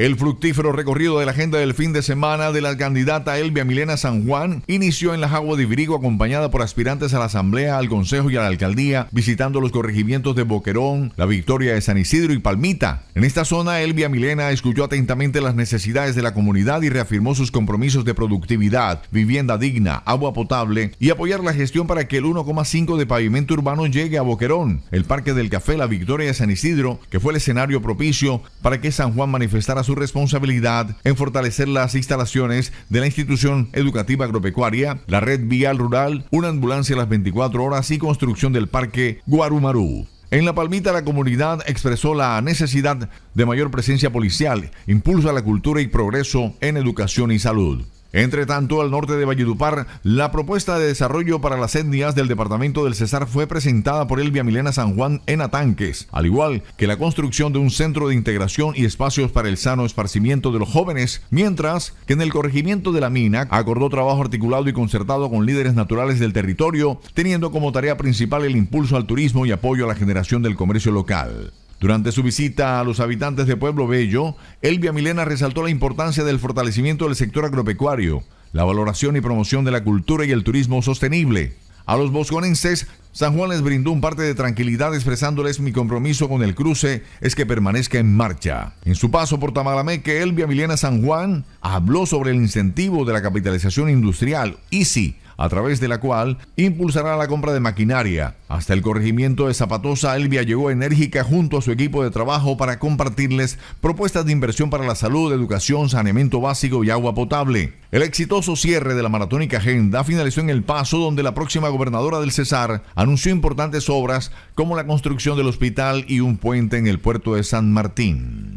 El fructífero recorrido de la agenda del fin de semana de la candidata Elvia Milena San Juan inició en la Jagua de Ibirico acompañada por aspirantes a la Asamblea, al Consejo y a la Alcaldía, visitando los corregimientos de Boquerón, La Victoria de San Isidro y Palmita. En esta zona, Elvia Milena escuchó atentamente las necesidades de la comunidad y reafirmó sus compromisos de productividad, vivienda digna, agua potable y apoyar la gestión para que el 1,5 de pavimento urbano llegue a Boquerón, el Parque del Café La Victoria de San Isidro, que fue el escenario propicio para que San Juan manifestara su su responsabilidad en fortalecer las instalaciones de la institución educativa agropecuaria, la red vial rural, una ambulancia a las 24 horas y construcción del parque Guarumarú. En La Palmita la comunidad expresó la necesidad de mayor presencia policial, impulso a la cultura y progreso en educación y salud. Entre tanto, al norte de Valledupar, la propuesta de desarrollo para las etnias del departamento del Cesar fue presentada por Elvia Milena San Juan en Atanques, al igual que la construcción de un centro de integración y espacios para el sano esparcimiento de los jóvenes, mientras que en el corregimiento de la mina acordó trabajo articulado y concertado con líderes naturales del territorio, teniendo como tarea principal el impulso al turismo y apoyo a la generación del comercio local. Durante su visita a los habitantes de Pueblo Bello, Elvia Milena resaltó la importancia del fortalecimiento del sector agropecuario, la valoración y promoción de la cultura y el turismo sostenible. A los bosconenses, San Juan les brindó un parte de tranquilidad expresándoles mi compromiso con el cruce es que permanezca en marcha. En su paso por Tamalameque, Elvia Milena San Juan habló sobre el incentivo de la capitalización industrial, Easy a través de la cual impulsará la compra de maquinaria. Hasta el corregimiento de Zapatosa, Elvia llegó enérgica junto a su equipo de trabajo para compartirles propuestas de inversión para la salud, educación, saneamiento básico y agua potable. El exitoso cierre de la maratónica agenda finalizó en El Paso, donde la próxima gobernadora del Cesar anunció importantes obras como la construcción del hospital y un puente en el puerto de San Martín.